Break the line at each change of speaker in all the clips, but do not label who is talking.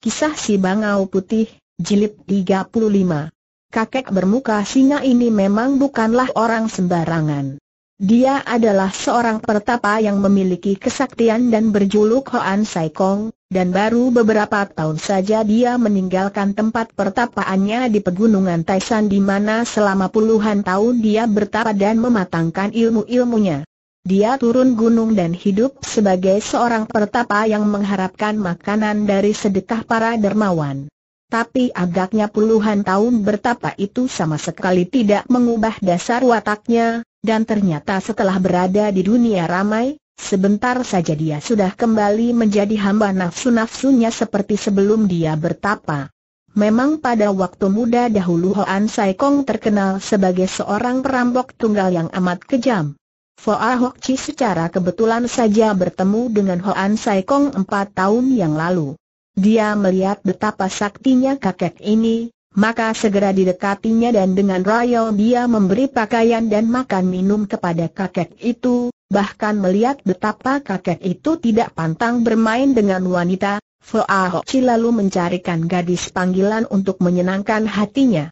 Kisah si Bangau Putih, Jilid 35 Kakek bermuka singa ini memang bukanlah orang sembarangan. Dia adalah seorang pertapa yang memiliki kesaktian dan berjuluk Hoan Sai Kong, dan baru beberapa tahun saja dia meninggalkan tempat pertapaannya di pegunungan Taisan di mana selama puluhan tahun dia bertapa dan mematangkan ilmu-ilmunya. Dia turun gunung dan hidup sebagai seorang pertapa yang mengharapkan makanan dari sedekah para dermawan. Tapi agaknya puluhan tahun bertapa itu sama sekali tidak mengubah dasar wataknya, dan ternyata setelah berada di dunia ramai, sebentar saja dia sudah kembali menjadi hamba nafsu-nafsunya seperti sebelum dia bertapa. Memang pada waktu muda dahulu Hoan Sai Kong terkenal sebagai seorang perampok tunggal yang amat kejam. Foa Hok Chi secara kebetulan saja bertemu dengan Hoan Sai Kong empat tahun yang lalu. Dia melihat betapa saktinya kakek ini, maka segera didekatinya dan dengan royal dia memberi pakaian dan makan minum kepada kakek itu, bahkan melihat betapa kakek itu tidak pantang bermain dengan wanita, Foa Chi lalu mencarikan gadis panggilan untuk menyenangkan hatinya.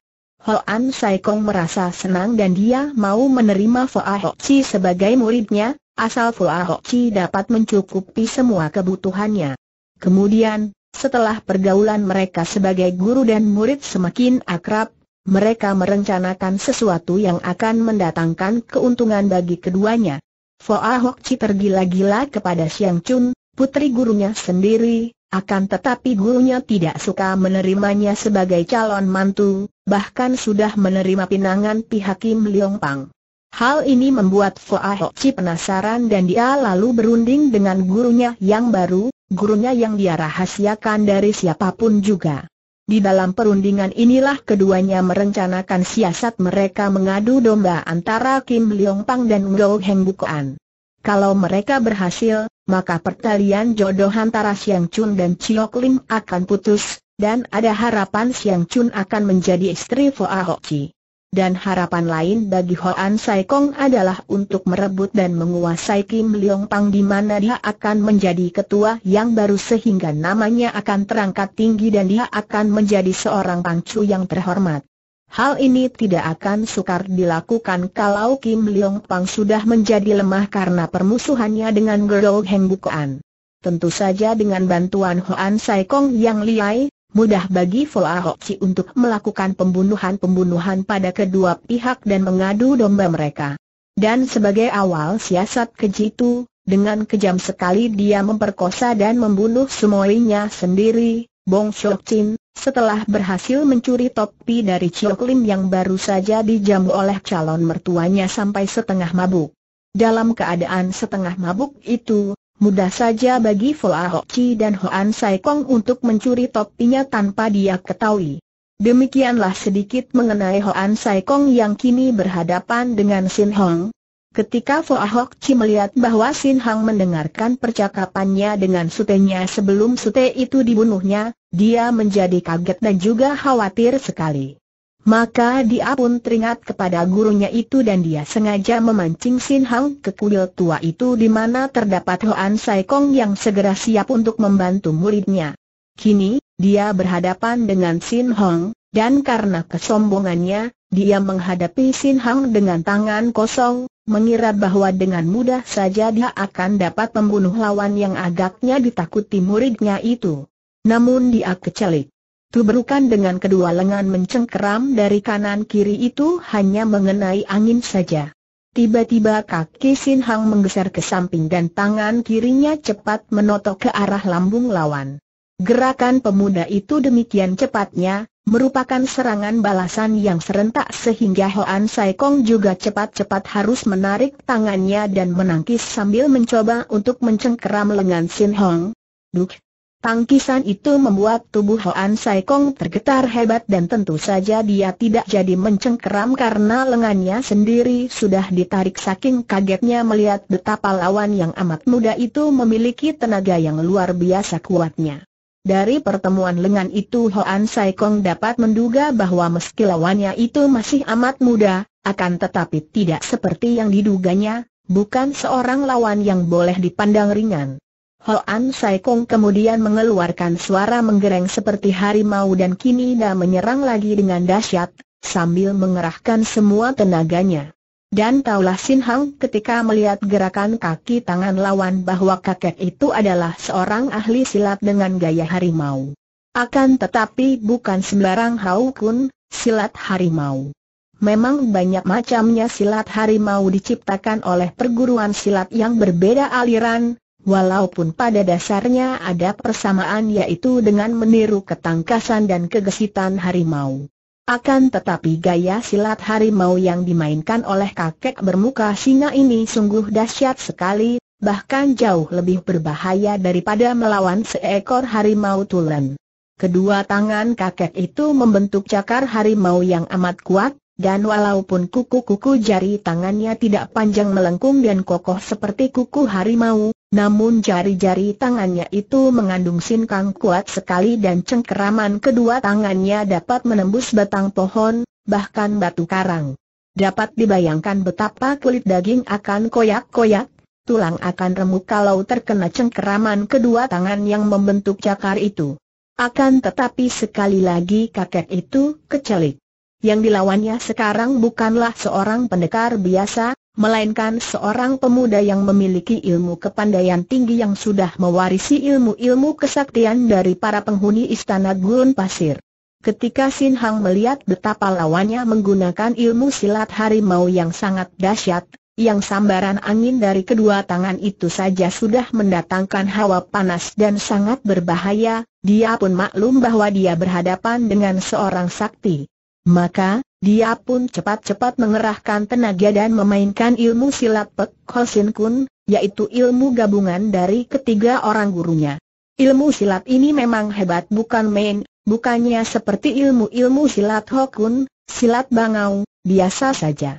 Hoan Sai Kong merasa senang dan dia mau menerima Fo Ho Chi sebagai muridnya, asal Fo Ho Chi dapat mencukupi semua kebutuhannya. Kemudian, setelah pergaulan mereka sebagai guru dan murid semakin akrab, mereka merencanakan sesuatu yang akan mendatangkan keuntungan bagi keduanya. Fo Ho Chi tergila-gila kepada Xiang Chun, putri gurunya sendiri, akan tetapi gurunya tidak suka menerimanya sebagai calon mantu, bahkan sudah menerima pinangan pihak Kim Leong Pang. Hal ini membuat Foa Chi penasaran dan dia lalu berunding dengan gurunya yang baru, gurunya yang dia rahasiakan dari siapapun juga. Di dalam perundingan inilah keduanya merencanakan siasat mereka mengadu domba antara Kim Leong Pang dan Ngo Heng Bukoan. Kalau mereka berhasil, maka pertalian jodoh antara Siang Chun dan Chiok Lim akan putus, dan ada harapan Siang Chun akan menjadi istri Fu Ho Chi. Dan harapan lain bagi Hoan Sai Kong adalah untuk merebut dan menguasai Kim Leong Pang di mana dia akan menjadi ketua yang baru sehingga namanya akan terangkat tinggi dan dia akan menjadi seorang pangcu yang terhormat. Hal ini tidak akan sukar dilakukan kalau Kim Leong Pang sudah menjadi lemah karena permusuhannya dengan Gerou Heng Bukoan. Tentu saja dengan bantuan Hoan Sai Kong yang liai, mudah bagi Foa Chi untuk melakukan pembunuhan-pembunuhan pada kedua pihak dan mengadu domba mereka. Dan sebagai awal siasat keji itu, dengan kejam sekali dia memperkosa dan membunuh semuanya sendiri, Bong Shok Chin, setelah berhasil mencuri topi dari Chok Lim yang baru saja dijamu oleh calon mertuanya sampai setengah mabuk. Dalam keadaan setengah mabuk itu, mudah saja bagi Fu Ho Chi dan Hoan Sai Kong untuk mencuri topinya tanpa dia ketahui. Demikianlah sedikit mengenai Hoan Sai Kong yang kini berhadapan dengan Sin Hong, Ketika Fo Ahok Chi melihat bahwa Sin Hang mendengarkan percakapannya dengan sutenya sebelum sute itu dibunuhnya, dia menjadi kaget dan juga khawatir sekali. Maka dia pun teringat kepada gurunya itu dan dia sengaja memancing Sin Hang ke kuil tua itu di mana terdapat Hoan Sai Kong yang segera siap untuk membantu muridnya. Kini, dia berhadapan dengan Sin Hong, dan karena kesombongannya, dia menghadapi Sin Hang dengan tangan kosong, mengira bahwa dengan mudah saja dia akan dapat membunuh lawan yang agaknya ditakuti muridnya itu. Namun dia kecelik. Tubrukan dengan kedua lengan mencengkeram dari kanan kiri itu hanya mengenai angin saja. Tiba-tiba kaki Sin Hang menggeser ke samping dan tangan kirinya cepat menotok ke arah lambung lawan. Gerakan pemuda itu demikian cepatnya, merupakan serangan balasan yang serentak sehingga Hoan Sai Kong juga cepat-cepat harus menarik tangannya dan menangkis sambil mencoba untuk mencengkeram lengan Sin Hong. Duk, Tangkisan itu membuat tubuh Hoan Sai Kong tergetar hebat dan tentu saja dia tidak jadi mencengkeram karena lengannya sendiri sudah ditarik saking kagetnya melihat betapa lawan yang amat muda itu memiliki tenaga yang luar biasa kuatnya. Dari pertemuan lengan itu Hoan Sai Kong dapat menduga bahwa meski lawannya itu masih amat muda, akan tetapi tidak seperti yang diduganya, bukan seorang lawan yang boleh dipandang ringan. Hoan Sai Kong kemudian mengeluarkan suara menggereng seperti harimau dan kini dah menyerang lagi dengan dahsyat, sambil mengerahkan semua tenaganya. Dan taulah Sin Hang ketika melihat gerakan kaki tangan lawan bahwa kakek itu adalah seorang ahli silat dengan gaya harimau. Akan tetapi bukan sembarang Hau Kun, silat harimau. Memang banyak macamnya silat harimau diciptakan oleh perguruan silat yang berbeda aliran, walaupun pada dasarnya ada persamaan yaitu dengan meniru ketangkasan dan kegesitan harimau. Akan tetapi gaya silat harimau yang dimainkan oleh kakek bermuka singa ini sungguh dahsyat sekali, bahkan jauh lebih berbahaya daripada melawan seekor harimau tulen. Kedua tangan kakek itu membentuk cakar harimau yang amat kuat, dan walaupun kuku-kuku jari tangannya tidak panjang melengkung dan kokoh seperti kuku harimau, namun jari-jari tangannya itu mengandung sinkang kuat sekali dan cengkeraman kedua tangannya dapat menembus batang pohon, bahkan batu karang. Dapat dibayangkan betapa kulit daging akan koyak-koyak, tulang akan remuk kalau terkena cengkeraman kedua tangan yang membentuk cakar itu. Akan tetapi sekali lagi kakek itu kecelik. Yang dilawannya sekarang bukanlah seorang pendekar biasa, melainkan seorang pemuda yang memiliki ilmu kepandaian tinggi yang sudah mewarisi ilmu-ilmu kesaktian dari para penghuni istana Gurun Pasir. Ketika Sin Hang melihat betapa lawannya menggunakan ilmu silat harimau yang sangat dahsyat, yang sambaran angin dari kedua tangan itu saja sudah mendatangkan hawa panas dan sangat berbahaya, dia pun maklum bahwa dia berhadapan dengan seorang sakti. Maka, dia pun cepat-cepat mengerahkan tenaga dan memainkan ilmu silat Pek Hosin Kun, yaitu ilmu gabungan dari ketiga orang gurunya. Ilmu silat ini memang hebat bukan main, bukannya seperti ilmu-ilmu silat Hokun, silat Bangau, biasa saja.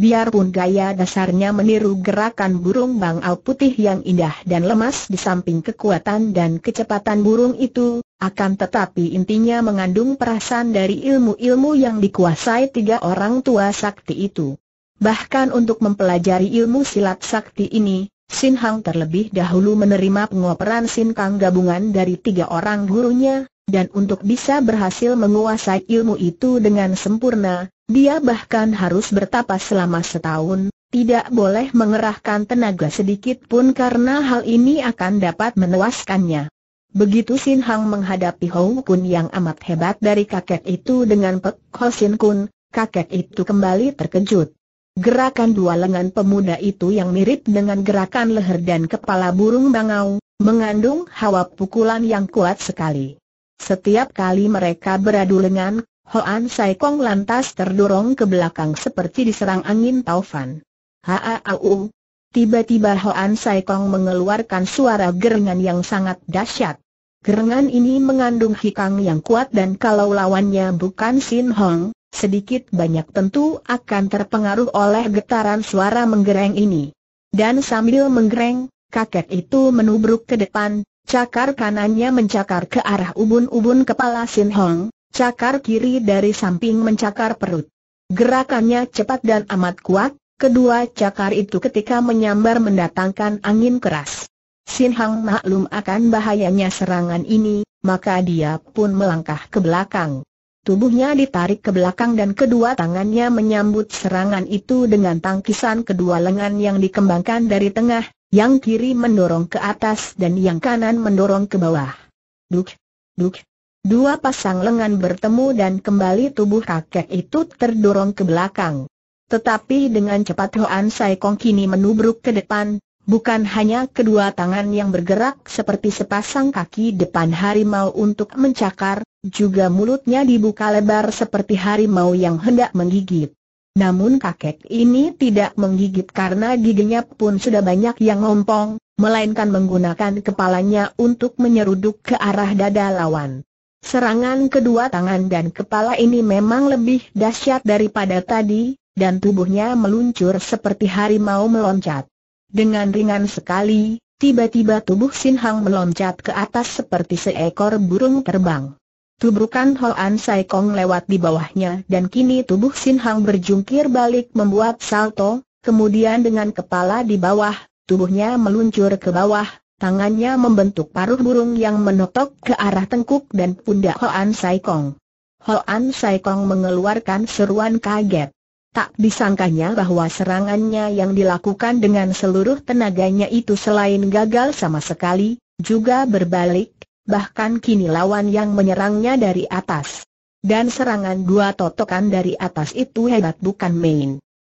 Biarpun gaya dasarnya meniru gerakan burung bangau putih yang indah dan lemas di samping kekuatan dan kecepatan burung itu, akan tetapi intinya mengandung perasaan dari ilmu-ilmu yang dikuasai tiga orang tua sakti itu. Bahkan untuk mempelajari ilmu silat sakti ini, Sin Hang terlebih dahulu menerima pengoperan Sin Kang gabungan dari tiga orang gurunya, dan untuk bisa berhasil menguasai ilmu itu dengan sempurna, dia bahkan harus bertapa selama setahun, tidak boleh mengerahkan tenaga sedikit pun karena hal ini akan dapat menewaskannya. Begitu Sin Hang menghadapi Hou Kun yang amat hebat dari kakek itu dengan Pek Ho Sin Kun, kakek itu kembali terkejut. Gerakan dua lengan pemuda itu yang mirip dengan gerakan leher dan kepala burung bangau, mengandung hawa pukulan yang kuat sekali. Setiap kali mereka beradu lengan, Hoan Sai Kong lantas terdorong ke belakang seperti diserang angin taufan. Haaau! Tiba-tiba Hoan Sai Kong mengeluarkan suara gerengan yang sangat dahsyat. Gerengan ini mengandung hikang yang kuat dan kalau lawannya bukan Sin Hong, sedikit banyak tentu akan terpengaruh oleh getaran suara menggereng ini. Dan sambil menggereng, kakek itu menubruk ke depan, Cakar kanannya mencakar ke arah ubun-ubun kepala Sin Hong, cakar kiri dari samping mencakar perut. Gerakannya cepat dan amat kuat, kedua cakar itu ketika menyambar mendatangkan angin keras. Sin Hong maklum akan bahayanya serangan ini, maka dia pun melangkah ke belakang. Tubuhnya ditarik ke belakang dan kedua tangannya menyambut serangan itu dengan tangkisan kedua lengan yang dikembangkan dari tengah, yang kiri mendorong ke atas dan yang kanan mendorong ke bawah. Duk, duk. Dua pasang lengan bertemu dan kembali tubuh kakek itu terdorong ke belakang. Tetapi dengan cepat Hoan Sai Kong kini menubruk ke depan, bukan hanya kedua tangan yang bergerak seperti sepasang kaki depan harimau untuk mencakar, juga mulutnya dibuka lebar seperti harimau yang hendak menggigit. Namun kakek ini tidak menggigit karena giginya pun sudah banyak yang ngompong, melainkan menggunakan kepalanya untuk menyeruduk ke arah dada lawan. Serangan kedua tangan dan kepala ini memang lebih dahsyat daripada tadi, dan tubuhnya meluncur seperti harimau meloncat. Dengan ringan sekali, tiba-tiba tubuh Sinhang meloncat ke atas seperti seekor burung terbang. Tubrukan Hoan Sai Kong lewat di bawahnya dan kini tubuh Sin Hang berjungkir balik membuat salto, kemudian dengan kepala di bawah, tubuhnya meluncur ke bawah, tangannya membentuk paruh burung yang menotok ke arah tengkuk dan pundak Hoan Sai Kong. Hoan Sai Kong mengeluarkan seruan kaget. Tak disangkanya bahwa serangannya yang dilakukan dengan seluruh tenaganya itu selain gagal sama sekali, juga berbalik bahkan kini lawan yang menyerangnya dari atas. Dan serangan dua totokan dari atas itu hebat bukan main.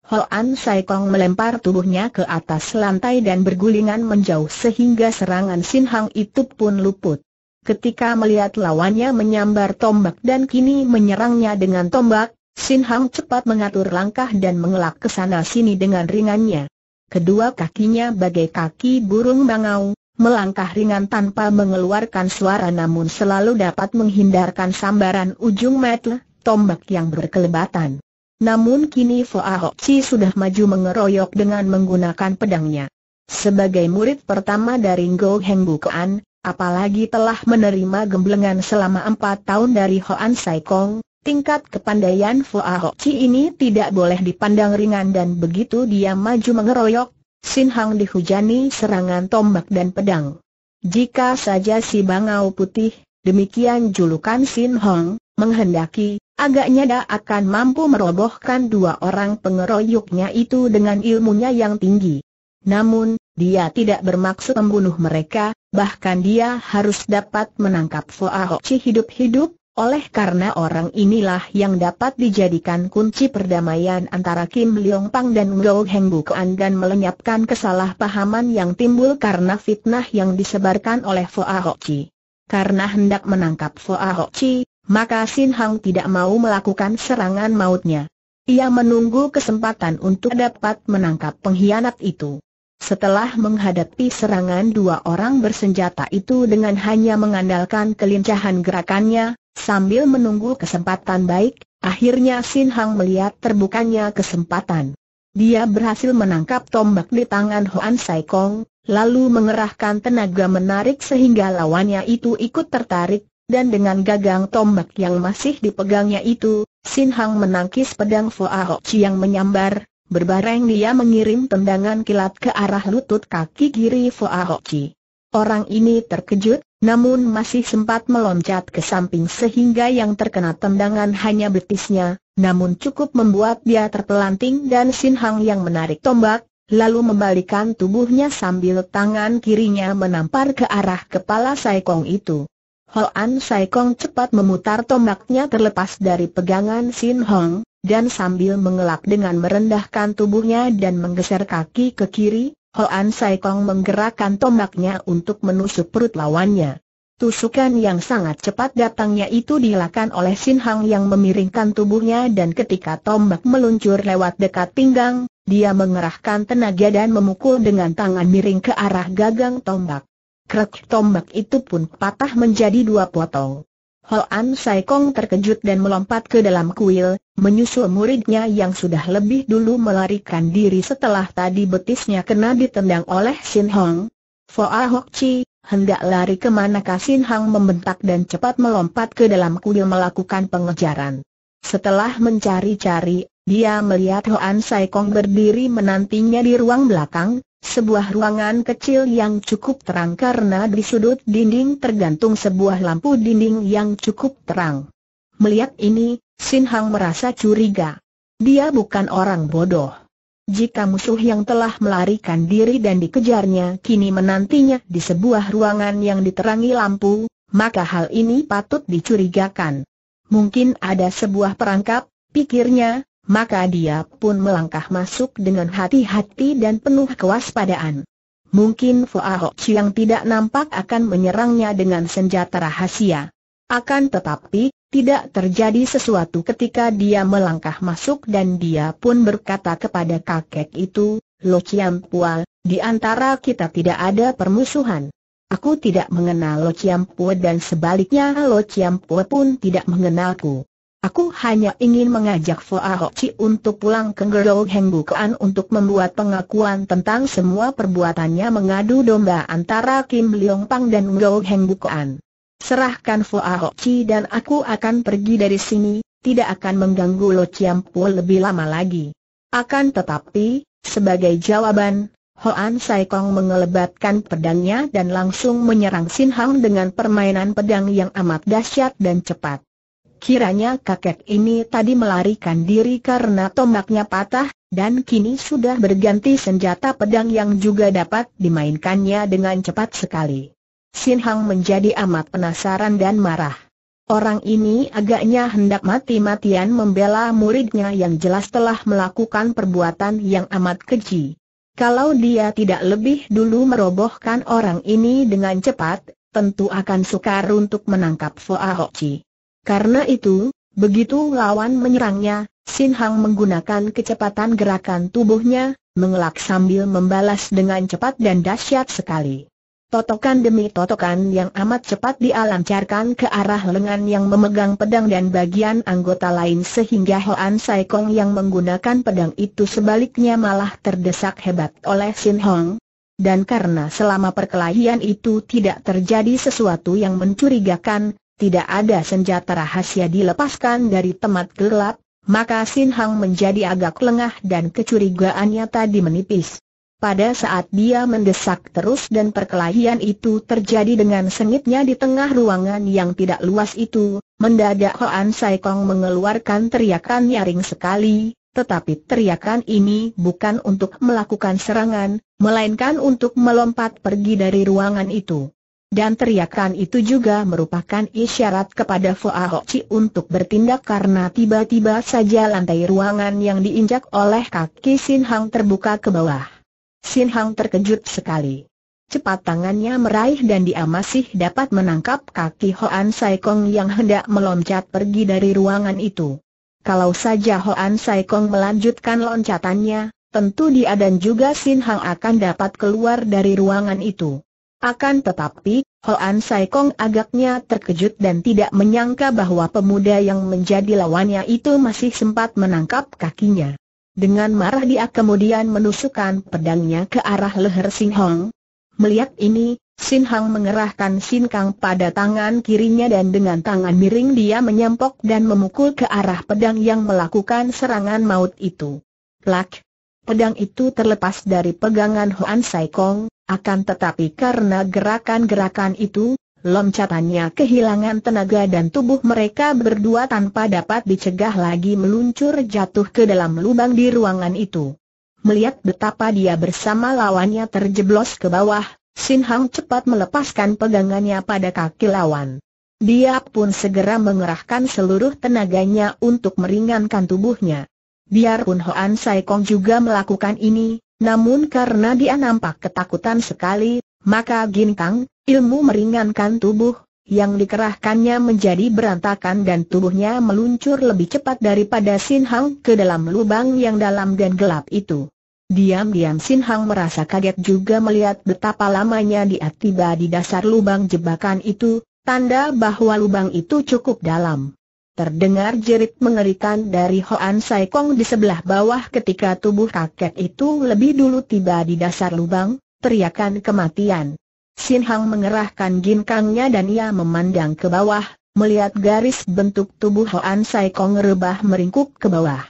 Hoan Sai Kong melempar tubuhnya ke atas lantai dan bergulingan menjauh sehingga serangan Sin Hang itu pun luput. Ketika melihat lawannya menyambar tombak dan kini menyerangnya dengan tombak, Sin Hang cepat mengatur langkah dan mengelak ke sana sini dengan ringannya. Kedua kakinya bagai kaki burung bangau, melangkah ringan tanpa mengeluarkan suara namun selalu dapat menghindarkan sambaran ujung metel, tombak yang berkelebatan. Namun kini Fu Ahokci sudah maju mengeroyok dengan menggunakan pedangnya. Sebagai murid pertama dari Ngo Heng apalagi telah menerima gemblengan selama empat tahun dari Hoan Sai Kong, tingkat kepandaian Fu Ahokci ini tidak boleh dipandang ringan dan begitu dia maju mengeroyok, Sin Hang dihujani serangan tombak dan pedang. Jika saja si Bangau Putih, demikian julukan Sin Hong, menghendaki, agaknya dia akan mampu merobohkan dua orang pengeroyoknya itu dengan ilmunya yang tinggi. Namun, dia tidak bermaksud membunuh mereka, bahkan dia harus dapat menangkap Foa si hidup-hidup, oleh karena orang inilah yang dapat dijadikan kunci perdamaian antara Kim Leong Pang dan Ngo Heng Bukuan dan melenyapkan kesalahpahaman yang timbul karena fitnah yang disebarkan oleh Foa Chi. Karena hendak menangkap Foa Chi, maka Sin Hang tidak mau melakukan serangan mautnya. Ia menunggu kesempatan untuk dapat menangkap pengkhianat itu. Setelah menghadapi serangan dua orang bersenjata itu dengan hanya mengandalkan kelincahan gerakannya, sambil menunggu kesempatan baik, akhirnya Sin Hang melihat terbukanya kesempatan. Dia berhasil menangkap tombak di tangan Hoan Sai Kong, lalu mengerahkan tenaga menarik sehingga lawannya itu ikut tertarik, dan dengan gagang tombak yang masih dipegangnya itu, Sin Hang menangkis pedang Fuahok Chi yang menyambar, Berbareng dia mengirim tendangan kilat ke arah lutut kaki kiri Foa Hoci. Orang ini terkejut, namun masih sempat meloncat ke samping sehingga yang terkena tendangan hanya betisnya, namun cukup membuat dia terpelanting dan Sin Hang yang menarik tombak, lalu membalikan tubuhnya sambil tangan kirinya menampar ke arah kepala Saikong itu. Hoan Saikong cepat memutar tombaknya terlepas dari pegangan Sin Hong, dan sambil mengelak dengan merendahkan tubuhnya dan menggeser kaki ke kiri, Hoan Sai Kong menggerakkan tombaknya untuk menusuk perut lawannya. Tusukan yang sangat cepat datangnya itu dilakukan oleh Sin Hang yang memiringkan tubuhnya dan ketika tombak meluncur lewat dekat pinggang, dia mengerahkan tenaga dan memukul dengan tangan miring ke arah gagang tombak. Krek tombak itu pun patah menjadi dua potong. Hoan Sai Kong terkejut dan melompat ke dalam kuil, menyusul muridnya yang sudah lebih dulu melarikan diri setelah tadi betisnya kena ditendang oleh Sin Hong. Foa Hok Chi, hendak lari kemana Sin Hong membentak dan cepat melompat ke dalam kuil melakukan pengejaran. Setelah mencari-cari, dia melihat Hoan Sai Kong berdiri menantinya di ruang belakang, sebuah ruangan kecil yang cukup terang karena di sudut dinding tergantung sebuah lampu dinding yang cukup terang. Melihat ini, Sin Hang merasa curiga. Dia bukan orang bodoh. Jika musuh yang telah melarikan diri dan dikejarnya kini menantinya di sebuah ruangan yang diterangi lampu, maka hal ini patut dicurigakan. Mungkin ada sebuah perangkap, pikirnya, maka dia pun melangkah masuk dengan hati-hati dan penuh kewaspadaan. Mungkin Fuao yang tidak nampak akan menyerangnya dengan senjata rahasia. Akan tetapi, tidak terjadi sesuatu ketika dia melangkah masuk dan dia pun berkata kepada kakek itu, Lo Chiam Pual, di antara kita tidak ada permusuhan. Aku tidak mengenal Lo Chiam Pua dan sebaliknya Lo Chiam Pua pun tidak mengenalku. Aku hanya ingin mengajak Foa Hoci untuk pulang ke Gerou Heng untuk membuat pengakuan tentang semua perbuatannya mengadu domba antara Kim Leong Pang dan Gerou Heng Serahkan Foa Hoci dan aku akan pergi dari sini, tidak akan mengganggu Lo Chiam lebih lama lagi. Akan tetapi, sebagai jawaban, Hoan Sai Kong mengelebatkan pedangnya dan langsung menyerang Sin Hang dengan permainan pedang yang amat dahsyat dan cepat. Kiranya kakek ini tadi melarikan diri karena tombaknya patah, dan kini sudah berganti senjata pedang yang juga dapat dimainkannya dengan cepat sekali. Sin Hang menjadi amat penasaran dan marah. Orang ini agaknya hendak mati-matian membela muridnya yang jelas telah melakukan perbuatan yang amat keji. Kalau dia tidak lebih dulu merobohkan orang ini dengan cepat, tentu akan sukar untuk menangkap Foa Hoci. Karena itu, begitu lawan menyerangnya, Sin Hang menggunakan kecepatan gerakan tubuhnya, mengelak sambil membalas dengan cepat dan dahsyat sekali. Totokan demi totokan yang amat cepat dialancarkan ke arah lengan yang memegang pedang dan bagian anggota lain sehingga Hoan Sai Kong yang menggunakan pedang itu sebaliknya malah terdesak hebat oleh Sin Hong. Dan karena selama perkelahian itu tidak terjadi sesuatu yang mencurigakan, tidak ada senjata rahasia dilepaskan dari tempat gelap, maka Sin Hang menjadi agak lengah dan kecurigaannya tadi menipis. Pada saat dia mendesak terus dan perkelahian itu terjadi dengan sengitnya di tengah ruangan yang tidak luas itu, mendadak Hoan Sai Kong mengeluarkan teriakan nyaring sekali, tetapi teriakan ini bukan untuk melakukan serangan, melainkan untuk melompat pergi dari ruangan itu. Dan teriakan itu juga merupakan isyarat kepada Foa Hoci untuk bertindak karena tiba-tiba saja lantai ruangan yang diinjak oleh kaki Sin Hang terbuka ke bawah. Sin Hang terkejut sekali. Cepat tangannya meraih dan dia masih dapat menangkap kaki Hoan Sai Kong yang hendak meloncat pergi dari ruangan itu. Kalau saja Hoan Sai Kong melanjutkan loncatannya, tentu dia dan juga Sin Hang akan dapat keluar dari ruangan itu. Akan tetapi, Hoan Sai Kong agaknya terkejut dan tidak menyangka bahwa pemuda yang menjadi lawannya itu masih sempat menangkap kakinya. Dengan marah dia kemudian menusukkan pedangnya ke arah leher Sin Hong. Melihat ini, Sin Hong mengerahkan Sin Kang pada tangan kirinya dan dengan tangan miring dia menyempok dan memukul ke arah pedang yang melakukan serangan maut itu. Plak! Pedang itu terlepas dari pegangan Hoan Sai Kong, akan tetapi karena gerakan-gerakan itu, loncatannya kehilangan tenaga dan tubuh mereka berdua tanpa dapat dicegah lagi meluncur jatuh ke dalam lubang di ruangan itu. Melihat betapa dia bersama lawannya terjeblos ke bawah, Sin Hang cepat melepaskan pegangannya pada kaki lawan. Dia pun segera mengerahkan seluruh tenaganya untuk meringankan tubuhnya. Biarpun Hoan Sai Kong juga melakukan ini, namun karena dia nampak ketakutan sekali, maka gin Ginkang, ilmu meringankan tubuh, yang dikerahkannya menjadi berantakan dan tubuhnya meluncur lebih cepat daripada Sin Hang ke dalam lubang yang dalam dan gelap itu. Diam-diam Sin Hang merasa kaget juga melihat betapa lamanya dia tiba di dasar lubang jebakan itu, tanda bahwa lubang itu cukup dalam. Terdengar jerit mengerikan dari Hoan Sai Kong di sebelah bawah ketika tubuh kakek itu lebih dulu tiba di dasar lubang, teriakan kematian. Sin Hang mengerahkan ginkangnya dan ia memandang ke bawah, melihat garis bentuk tubuh Hoan Sai Kong rebah meringkuk ke bawah.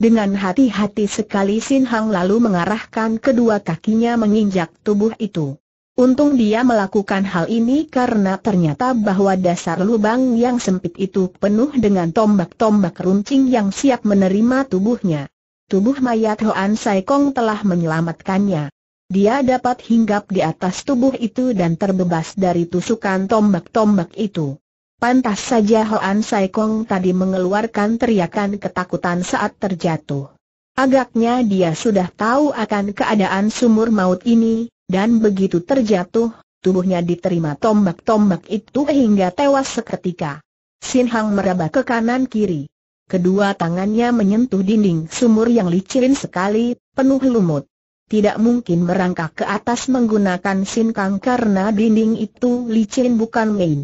Dengan hati-hati sekali Sin Hang lalu mengarahkan kedua kakinya menginjak tubuh itu. Untung dia melakukan hal ini karena ternyata bahwa dasar lubang yang sempit itu penuh dengan tombak-tombak runcing yang siap menerima tubuhnya. Tubuh mayat Hoan Sai Kong telah menyelamatkannya. Dia dapat hinggap di atas tubuh itu dan terbebas dari tusukan tombak-tombak itu. Pantas saja Hoan Sai Kong tadi mengeluarkan teriakan ketakutan saat terjatuh. Agaknya dia sudah tahu akan keadaan sumur maut ini, dan begitu terjatuh, tubuhnya diterima tombak-tombak itu hingga tewas seketika. Sin Hang meraba ke kanan kiri. Kedua tangannya menyentuh dinding sumur yang licin sekali, penuh lumut. Tidak mungkin merangkak ke atas menggunakan Sin Kang karena dinding itu licin bukan main.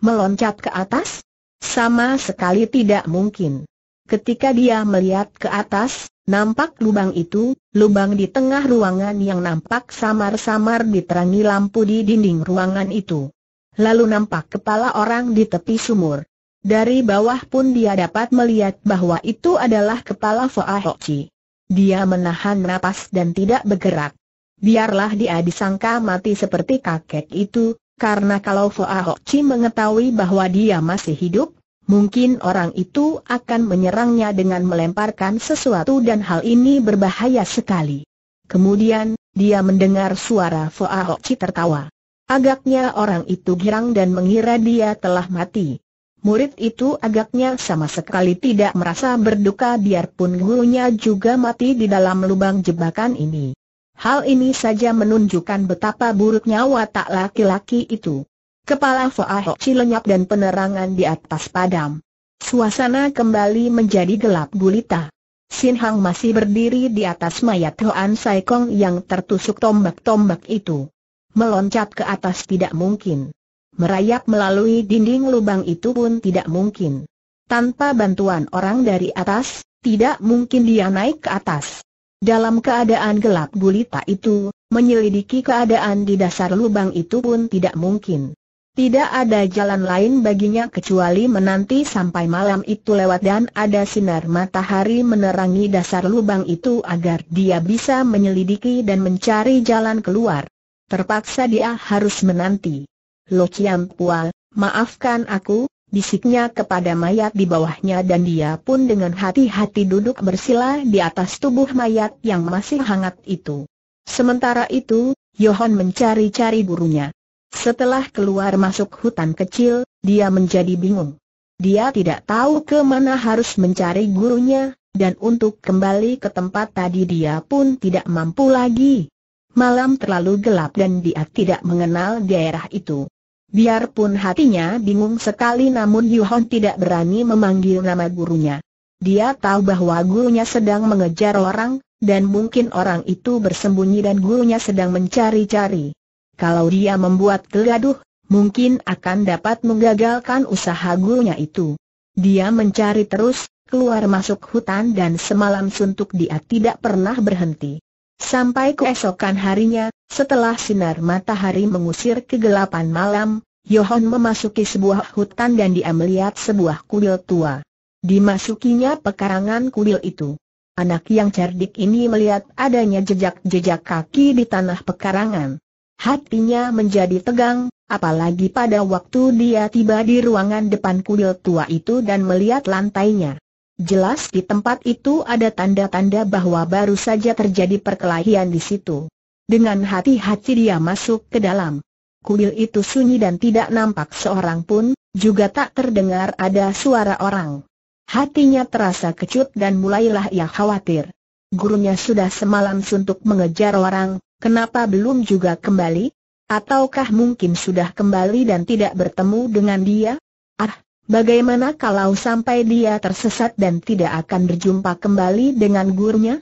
Meloncat ke atas? Sama sekali tidak mungkin. Ketika dia melihat ke atas, nampak lubang itu, lubang di tengah ruangan yang nampak samar-samar diterangi lampu di dinding ruangan itu. Lalu nampak kepala orang di tepi sumur. Dari bawah pun dia dapat melihat bahwa itu adalah kepala Foa Hoci. Dia menahan napas dan tidak bergerak. Biarlah dia disangka mati seperti kakek itu, karena kalau Foa Hoci mengetahui bahwa dia masih hidup, Mungkin orang itu akan menyerangnya dengan melemparkan sesuatu dan hal ini berbahaya sekali. Kemudian, dia mendengar suara Foa Hoci tertawa. Agaknya orang itu girang dan mengira dia telah mati. Murid itu agaknya sama sekali tidak merasa berduka biarpun gurunya juga mati di dalam lubang jebakan ini. Hal ini saja menunjukkan betapa buruknya watak laki-laki itu. Kepala Ho Chi lenyap dan penerangan di atas padam. Suasana kembali menjadi gelap gulita. Sin Hang masih berdiri di atas mayat Hoan Sai Kong yang tertusuk tombak-tombak itu. Meloncat ke atas tidak mungkin. Merayap melalui dinding lubang itu pun tidak mungkin. Tanpa bantuan orang dari atas, tidak mungkin dia naik ke atas. Dalam keadaan gelap gulita itu, menyelidiki keadaan di dasar lubang itu pun tidak mungkin. Tidak ada jalan lain baginya kecuali menanti sampai malam itu lewat dan ada sinar matahari menerangi dasar lubang itu agar dia bisa menyelidiki dan mencari jalan keluar. Terpaksa dia harus menanti. Lo Chiam Pual, maafkan aku, bisiknya kepada mayat di bawahnya dan dia pun dengan hati-hati duduk bersila di atas tubuh mayat yang masih hangat itu. Sementara itu, Yohan mencari-cari burunya. Setelah keluar masuk hutan kecil, dia menjadi bingung. Dia tidak tahu ke mana harus mencari gurunya, dan untuk kembali ke tempat tadi dia pun tidak mampu lagi. Malam terlalu gelap dan dia tidak mengenal daerah itu. Biarpun hatinya bingung sekali namun Yuhon tidak berani memanggil nama gurunya. Dia tahu bahwa gurunya sedang mengejar orang, dan mungkin orang itu bersembunyi dan gurunya sedang mencari-cari kalau dia membuat geladuh, mungkin akan dapat menggagalkan usaha gurunya itu. Dia mencari terus, keluar masuk hutan dan semalam suntuk dia tidak pernah berhenti. Sampai keesokan harinya, setelah sinar matahari mengusir kegelapan malam, Yohon memasuki sebuah hutan dan dia melihat sebuah kuil tua. Dimasukinya pekarangan kuil itu. Anak yang cerdik ini melihat adanya jejak-jejak kaki di tanah pekarangan hatinya menjadi tegang, apalagi pada waktu dia tiba di ruangan depan kuil tua itu dan melihat lantainya. Jelas di tempat itu ada tanda-tanda bahwa baru saja terjadi perkelahian di situ. Dengan hati-hati dia masuk ke dalam. Kuil itu sunyi dan tidak nampak seorang pun, juga tak terdengar ada suara orang. Hatinya terasa kecut dan mulailah ia khawatir. Gurunya sudah semalam suntuk mengejar orang, kenapa belum juga kembali? Ataukah mungkin sudah kembali dan tidak bertemu dengan dia? Ah, bagaimana kalau sampai dia tersesat dan tidak akan berjumpa kembali dengan gurunya?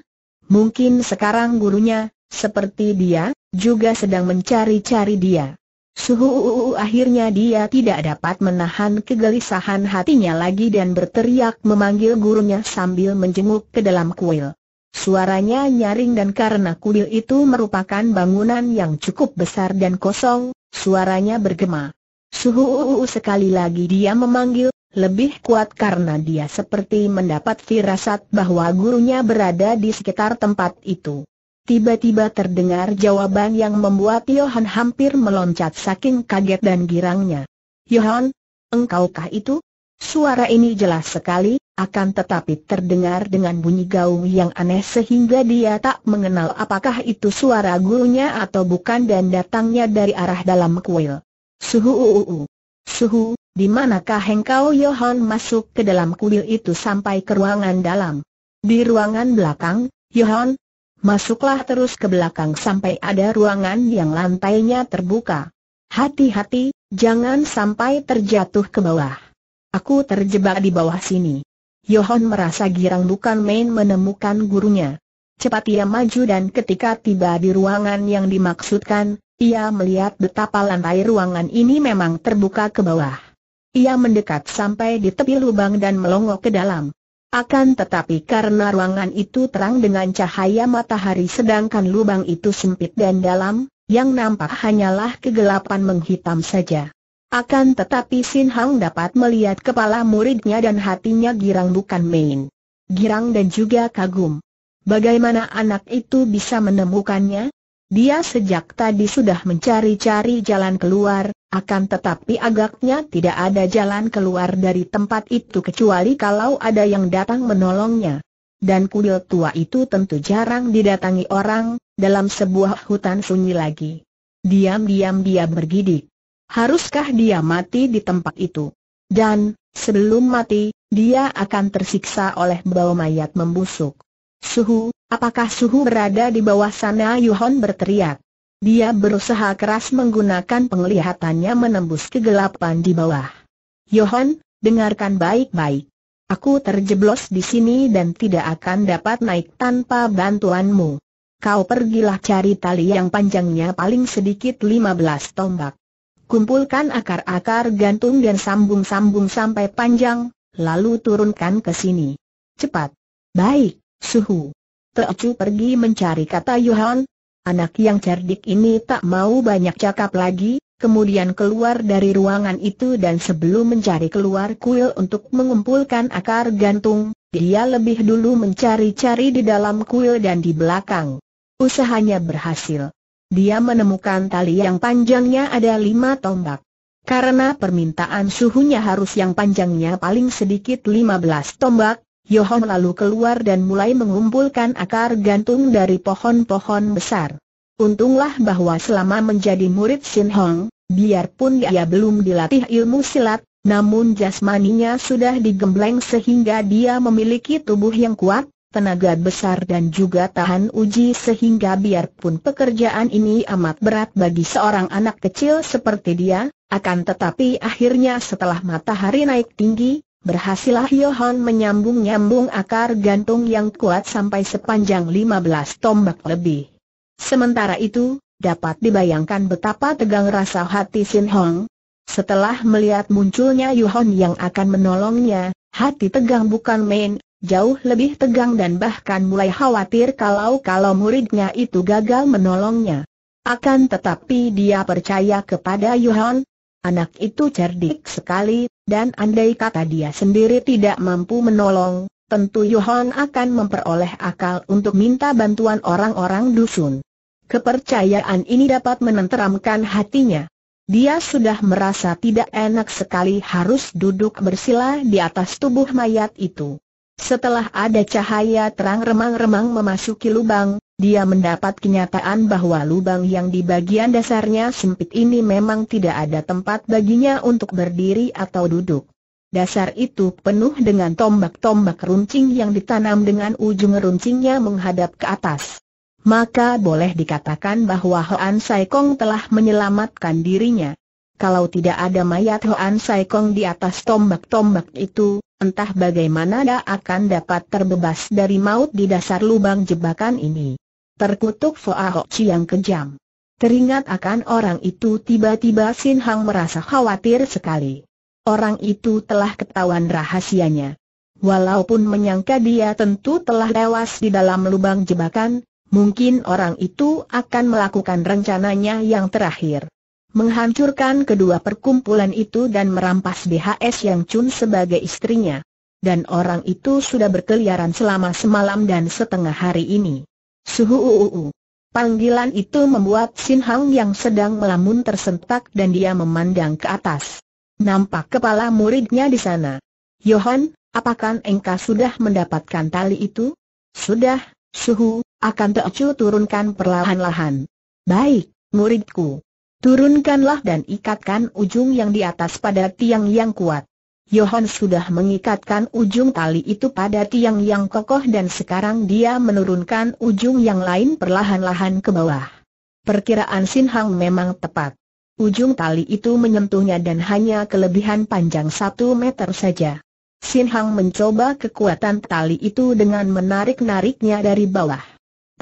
Mungkin sekarang gurunya, seperti dia, juga sedang mencari-cari dia. Suhu uh, uh, uh, akhirnya dia tidak dapat menahan kegelisahan hatinya lagi dan berteriak memanggil gurunya sambil menjenguk ke dalam kuil. Suaranya nyaring dan karena kuil itu merupakan bangunan yang cukup besar dan kosong, suaranya bergema. Suhu sekali lagi dia memanggil, lebih kuat karena dia seperti mendapat firasat bahwa gurunya berada di sekitar tempat itu. Tiba-tiba terdengar jawaban yang membuat Yohan hampir meloncat saking kaget dan girangnya. Yohan, engkaukah itu? Suara ini jelas sekali, akan tetapi terdengar dengan bunyi gaung yang aneh sehingga dia tak mengenal apakah itu suara gurunya atau bukan dan datangnya dari arah dalam kuil. Suhu uu. Suhu, di manakah engkau Yohan masuk ke dalam kuil itu sampai ke ruangan dalam? Di ruangan belakang, Yohan. Masuklah terus ke belakang sampai ada ruangan yang lantainya terbuka. Hati-hati, jangan sampai terjatuh ke bawah. Aku terjebak di bawah sini. Yohon merasa girang bukan main menemukan gurunya. Cepat ia maju dan ketika tiba di ruangan yang dimaksudkan, ia melihat betapa lantai ruangan ini memang terbuka ke bawah. Ia mendekat sampai di tepi lubang dan melongo ke dalam. Akan tetapi karena ruangan itu terang dengan cahaya matahari sedangkan lubang itu sempit dan dalam, yang nampak hanyalah kegelapan menghitam saja. Akan tetapi Sin Hang dapat melihat kepala muridnya dan hatinya girang bukan main. Girang dan juga kagum. Bagaimana anak itu bisa menemukannya? Dia sejak tadi sudah mencari-cari jalan keluar, akan tetapi agaknya tidak ada jalan keluar dari tempat itu kecuali kalau ada yang datang menolongnya. Dan kuil tua itu tentu jarang didatangi orang, dalam sebuah hutan sunyi lagi. Diam-diam dia bergidik haruskah dia mati di tempat itu? Dan, sebelum mati, dia akan tersiksa oleh bau mayat membusuk. Suhu, apakah suhu berada di bawah sana? Yuhon berteriak. Dia berusaha keras menggunakan penglihatannya menembus kegelapan di bawah. Yohan, dengarkan baik-baik. Aku terjeblos di sini dan tidak akan dapat naik tanpa bantuanmu. Kau pergilah cari tali yang panjangnya paling sedikit 15 tombak. Kumpulkan akar-akar gantung dan sambung-sambung sampai panjang, lalu turunkan ke sini. Cepat. Baik, suhu. Teocu pergi mencari kata Yohan. Anak yang cerdik ini tak mau banyak cakap lagi, kemudian keluar dari ruangan itu dan sebelum mencari keluar kuil untuk mengumpulkan akar gantung, dia lebih dulu mencari-cari di dalam kuil dan di belakang. Usahanya berhasil dia menemukan tali yang panjangnya ada lima tombak. Karena permintaan suhunya harus yang panjangnya paling sedikit 15 tombak, Yohon lalu keluar dan mulai mengumpulkan akar gantung dari pohon-pohon besar. Untunglah bahwa selama menjadi murid Sin Hong, biarpun dia belum dilatih ilmu silat, namun jasmaninya sudah digembleng sehingga dia memiliki tubuh yang kuat, tenaga besar dan juga tahan uji sehingga biarpun pekerjaan ini amat berat bagi seorang anak kecil seperti dia, akan tetapi akhirnya setelah matahari naik tinggi, berhasillah Yohan menyambung-nyambung akar gantung yang kuat sampai sepanjang 15 tombak lebih. Sementara itu, dapat dibayangkan betapa tegang rasa hati Sin Hong. Setelah melihat munculnya Yuhon yang akan menolongnya, hati tegang bukan main, jauh lebih tegang dan bahkan mulai khawatir kalau-kalau muridnya itu gagal menolongnya. Akan tetapi dia percaya kepada Yohan, anak itu cerdik sekali, dan andai kata dia sendiri tidak mampu menolong, tentu Yohan akan memperoleh akal untuk minta bantuan orang-orang dusun. Kepercayaan ini dapat menenteramkan hatinya. Dia sudah merasa tidak enak sekali harus duduk bersila di atas tubuh mayat itu. Setelah ada cahaya terang remang-remang memasuki lubang, dia mendapat kenyataan bahwa lubang yang di bagian dasarnya sempit ini memang tidak ada tempat baginya untuk berdiri atau duduk. Dasar itu penuh dengan tombak-tombak runcing yang ditanam dengan ujung runcingnya menghadap ke atas. Maka boleh dikatakan bahwa Hoan Sai Kong telah menyelamatkan dirinya kalau tidak ada mayat Hoan Sai Kong di atas tombak-tombak itu, entah bagaimana dia akan dapat terbebas dari maut di dasar lubang jebakan ini. Terkutuk Foa Chi yang kejam. Teringat akan orang itu tiba-tiba Sin Hang merasa khawatir sekali. Orang itu telah ketahuan rahasianya. Walaupun menyangka dia tentu telah tewas di dalam lubang jebakan, mungkin orang itu akan melakukan rencananya yang terakhir menghancurkan kedua perkumpulan itu dan merampas BHS yang Chun sebagai istrinya. Dan orang itu sudah berkeliaran selama semalam dan setengah hari ini. Suhu uu. Panggilan itu membuat Sin Hang yang sedang melamun tersentak dan dia memandang ke atas. Nampak kepala muridnya di sana. Yohan, apakah engkau sudah mendapatkan tali itu? Sudah, Suhu, akan Teocu turunkan perlahan-lahan. Baik, muridku. Turunkanlah dan ikatkan ujung yang di atas pada tiang yang kuat. Yohan sudah mengikatkan ujung tali itu pada tiang yang kokoh dan sekarang dia menurunkan ujung yang lain perlahan-lahan ke bawah. Perkiraan Sin Hang memang tepat. Ujung tali itu menyentuhnya dan hanya kelebihan panjang satu meter saja. Sin Hang mencoba kekuatan tali itu dengan menarik-nariknya dari bawah.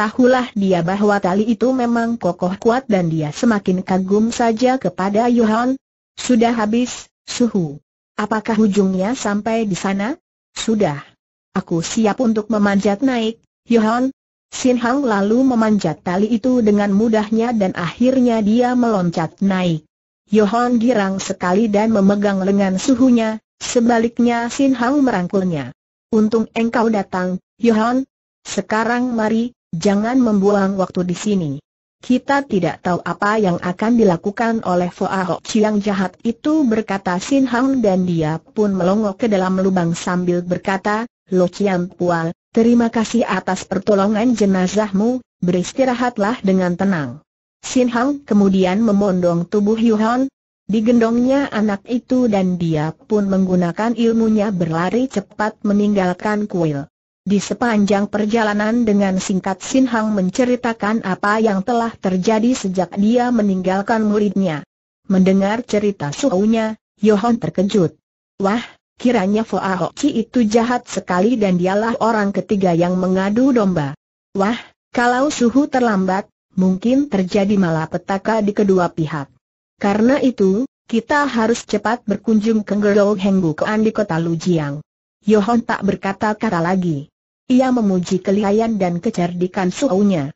Tahulah dia bahwa tali itu memang kokoh kuat dan dia semakin kagum saja kepada Yohan. Sudah habis, suhu. Apakah ujungnya sampai di sana? Sudah. Aku siap untuk memanjat naik, Yohan. Sin Hang lalu memanjat tali itu dengan mudahnya dan akhirnya dia meloncat naik. Yohan girang sekali dan memegang lengan suhunya, sebaliknya Sin Hang merangkulnya. Untung engkau datang, Yohan. Sekarang mari, Jangan membuang waktu di sini. Kita tidak tahu apa yang akan dilakukan oleh Fo Ahok. Chiang jahat itu berkata Sin Hang dan dia pun melongok ke dalam lubang sambil berkata, Lo Chiang Pual, terima kasih atas pertolongan jenazahmu, beristirahatlah dengan tenang. Sin Hang kemudian memondong tubuh Yuhan, digendongnya anak itu dan dia pun menggunakan ilmunya berlari cepat meninggalkan kuil. Di sepanjang perjalanan dengan singkat Sin Hang menceritakan apa yang telah terjadi sejak dia meninggalkan muridnya. Mendengar cerita suhunya, Yohon terkejut. Wah, kiranya Foa Chi itu jahat sekali dan dialah orang ketiga yang mengadu domba. Wah, kalau suhu terlambat, mungkin terjadi malapetaka di kedua pihak. Karena itu, kita harus cepat berkunjung ke Gerou Henggukuan di kota Lujiang. Yohon tak berkata-kata lagi. Ia memuji kelihayan dan kecerdikan suhunya.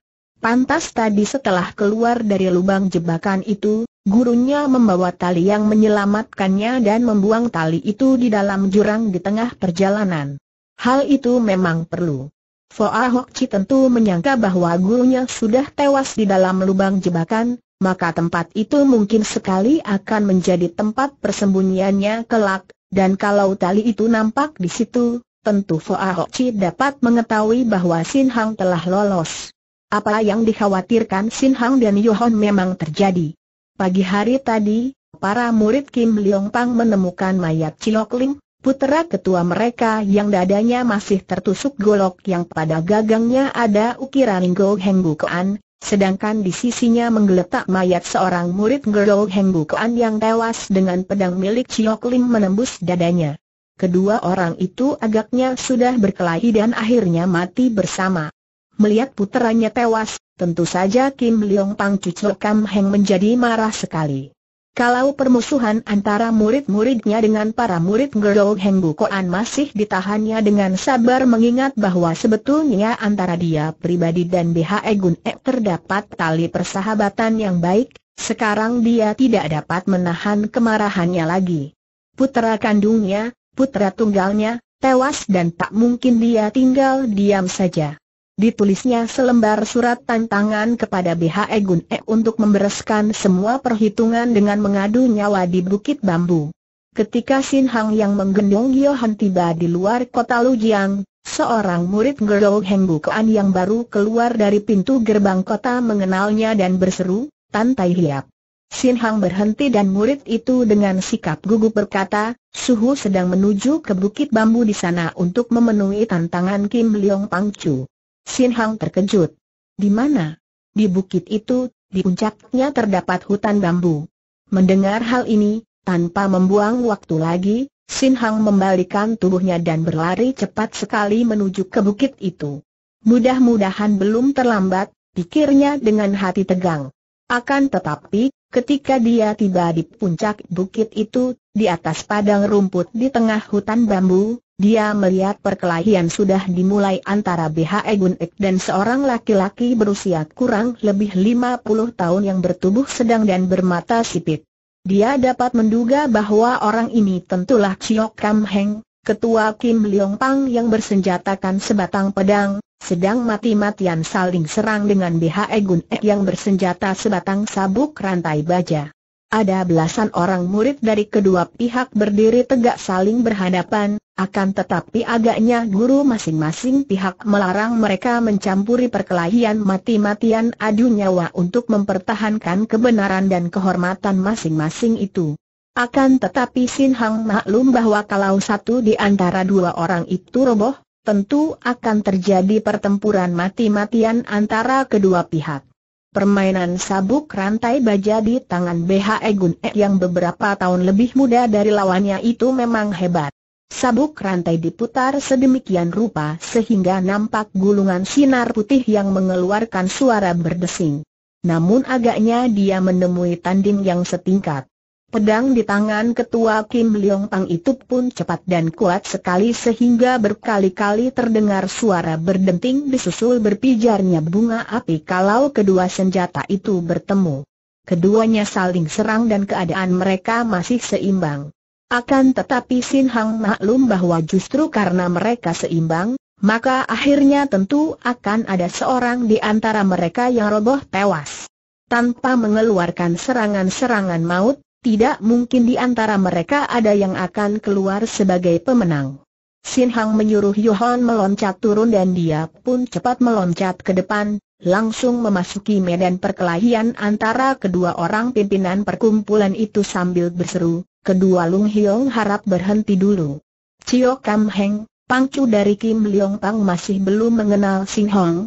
Pantas tadi setelah keluar dari lubang jebakan itu, gurunya membawa tali yang menyelamatkannya dan membuang tali itu di dalam jurang di tengah perjalanan. Hal itu memang perlu. Foa Hok tentu menyangka bahwa gurunya sudah tewas di dalam lubang jebakan, maka tempat itu mungkin sekali akan menjadi tempat persembunyiannya kelak, dan kalau tali itu nampak di situ, tentu Foa dapat mengetahui bahwa Sin Hang telah lolos. Apa yang dikhawatirkan Sin Hang dan Yohon memang terjadi. Pagi hari tadi, para murid Kim Leong Pang menemukan mayat Cilok Lim, putera ketua mereka yang dadanya masih tertusuk golok yang pada gagangnya ada ukiran Go Heng Bukoan, Sedangkan di sisinya menggeletak mayat seorang murid Gerlo Heng Bukuan yang tewas dengan pedang milik Chiok Lim menembus dadanya. Kedua orang itu agaknya sudah berkelahi dan akhirnya mati bersama. Melihat puteranya tewas, tentu saja Kim Leong Pang Cucu Kam Heng menjadi marah sekali. Kalau permusuhan antara murid-muridnya dengan para murid Gerou Heng Bukoan masih ditahannya dengan sabar mengingat bahwa sebetulnya antara dia pribadi dan BHE Gun Ek terdapat tali persahabatan yang baik, sekarang dia tidak dapat menahan kemarahannya lagi. Putra kandungnya, putra tunggalnya, tewas dan tak mungkin dia tinggal diam saja. Ditulisnya selembar surat tantangan kepada BHE Gun E untuk membereskan semua perhitungan dengan mengadu nyawa di Bukit Bambu. Ketika Sin Hang yang menggendong Yohan tiba di luar kota Lujiang, seorang murid Gerou Heng Bukuan yang baru keluar dari pintu gerbang kota mengenalnya dan berseru, Tan Tai Hiap. Sin Hang berhenti dan murid itu dengan sikap gugup berkata, Suhu sedang menuju ke Bukit Bambu di sana untuk memenuhi tantangan Kim Leong Chu." Sin Hang terkejut. Di mana? Di bukit itu, di puncaknya terdapat hutan bambu. Mendengar hal ini, tanpa membuang waktu lagi, Sin Hang membalikan tubuhnya dan berlari cepat sekali menuju ke bukit itu. Mudah-mudahan belum terlambat, pikirnya dengan hati tegang. Akan tetapi, ketika dia tiba di puncak bukit itu, di atas padang rumput di tengah hutan bambu, dia melihat perkelahian sudah dimulai antara BHE Egun Ek dan seorang laki-laki berusia kurang lebih 50 tahun yang bertubuh sedang dan bermata sipit. Dia dapat menduga bahwa orang ini tentulah Chiok Kam Heng, ketua Kim Leong Pang yang bersenjatakan sebatang pedang, sedang mati-matian saling serang dengan BHE Egun Ek yang bersenjata sebatang sabuk rantai baja. Ada belasan orang murid dari kedua pihak berdiri tegak saling berhadapan, akan tetapi agaknya guru masing-masing pihak melarang mereka mencampuri perkelahian mati-matian adu nyawa untuk mempertahankan kebenaran dan kehormatan masing-masing itu. Akan tetapi Sin Hang maklum bahwa kalau satu di antara dua orang itu roboh, tentu akan terjadi pertempuran mati-matian antara kedua pihak. Permainan sabuk rantai baja di tangan BH Egun E yang beberapa tahun lebih muda dari lawannya itu memang hebat. Sabuk rantai diputar sedemikian rupa sehingga nampak gulungan sinar putih yang mengeluarkan suara berdesing. Namun agaknya dia menemui tanding yang setingkat. Pedang di tangan ketua Kim Leong Pang itu pun cepat dan kuat sekali sehingga berkali-kali terdengar suara berdenting disusul berpijarnya bunga api kalau kedua senjata itu bertemu. Keduanya saling serang dan keadaan mereka masih seimbang. Akan tetapi Sin Hang maklum bahwa justru karena mereka seimbang, maka akhirnya tentu akan ada seorang di antara mereka yang roboh tewas. Tanpa mengeluarkan serangan-serangan maut, tidak mungkin di antara mereka ada yang akan keluar sebagai pemenang. Sin Hang menyuruh Yohan meloncat turun dan dia pun cepat meloncat ke depan, langsung memasuki medan perkelahian antara kedua orang pimpinan perkumpulan itu sambil berseru, kedua Lung Hiong harap berhenti dulu. Chio Kam Heng, pangcu dari Kim Leong Pang masih belum mengenal Sin Hong,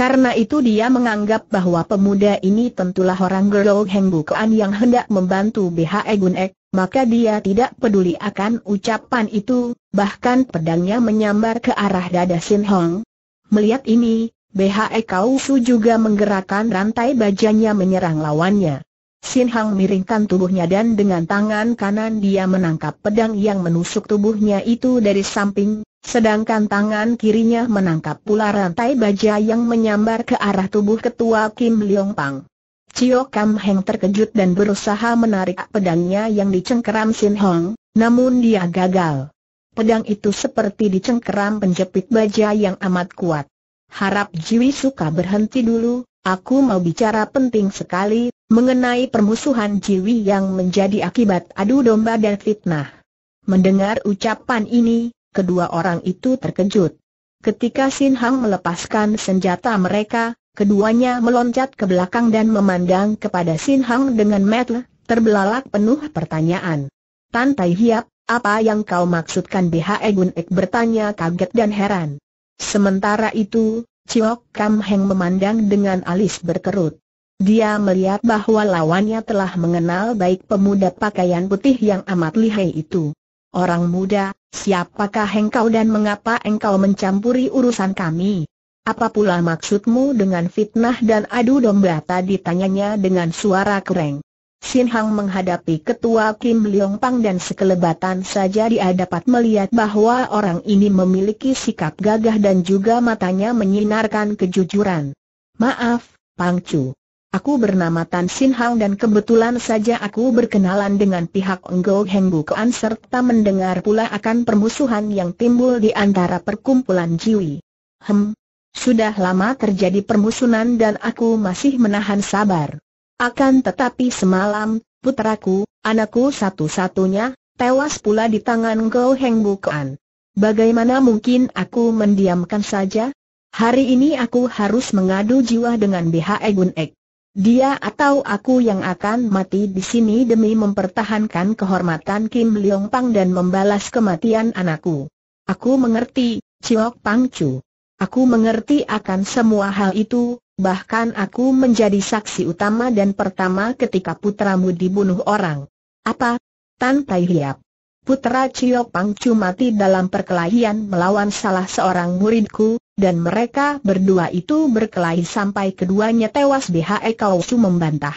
karena itu dia menganggap bahwa pemuda ini tentulah orang Gerlo Heng Bukuan yang hendak membantu BHE Gunek, maka dia tidak peduli akan ucapan itu, bahkan pedangnya menyambar ke arah dada Sin Hong. Melihat ini, BHE Kau Su juga menggerakkan rantai bajanya menyerang lawannya. Sin Hong miringkan tubuhnya dan dengan tangan kanan dia menangkap pedang yang menusuk tubuhnya itu dari samping, Sedangkan tangan kirinya menangkap pula rantai baja yang menyambar ke arah tubuh ketua Kim Leong Pang. Cio Kam Heng terkejut dan berusaha menarik pedangnya yang dicengkeram Sin Hong, namun dia gagal. Pedang itu seperti dicengkeram penjepit baja yang amat kuat. Harap Jiwi suka berhenti dulu, aku mau bicara penting sekali, mengenai permusuhan Jiwi yang menjadi akibat adu domba dan fitnah. Mendengar ucapan ini, Kedua orang itu terkejut. Ketika Sin Hang melepaskan senjata mereka, keduanya meloncat ke belakang dan memandang kepada Sin Hang dengan metel, terbelalak penuh pertanyaan. Tan Tai Hiap, apa yang kau maksudkan BHE Gun Ek bertanya kaget dan heran. Sementara itu, Chiok Kam Heng memandang dengan alis berkerut. Dia melihat bahwa lawannya telah mengenal baik pemuda pakaian putih yang amat lihai itu. Orang muda, siapakah engkau dan mengapa engkau mencampuri urusan kami? Apa pula maksudmu dengan fitnah dan adu domba tadi tanyanya dengan suara kering. Sin Hang menghadapi ketua Kim Leong Pang dan sekelebatan saja dia dapat melihat bahwa orang ini memiliki sikap gagah dan juga matanya menyinarkan kejujuran. Maaf, Pang Chu. Aku bernama Tan Sin Hang dan kebetulan saja aku berkenalan dengan pihak Ngo Heng Bukuan serta mendengar pula akan permusuhan yang timbul di antara perkumpulan Jiwi. Hem, sudah lama terjadi permusuhan dan aku masih menahan sabar. Akan tetapi semalam, putraku, anakku satu-satunya, tewas pula di tangan Ngo Heng Bukuan. Bagaimana mungkin aku mendiamkan saja? Hari ini aku harus mengadu jiwa dengan BHE Gun Ek. Dia atau aku yang akan mati di sini demi mempertahankan kehormatan Kim Leong Pang dan membalas kematian anakku. Aku mengerti, Chiok Pang Chu. Aku mengerti akan semua hal itu, bahkan aku menjadi saksi utama dan pertama ketika putramu dibunuh orang. Apa? Tan Tai Hiap. Putra Chiok Pang Chu mati dalam perkelahian melawan salah seorang muridku, dan mereka berdua itu berkelahi sampai keduanya tewas BHE Kausu membantah.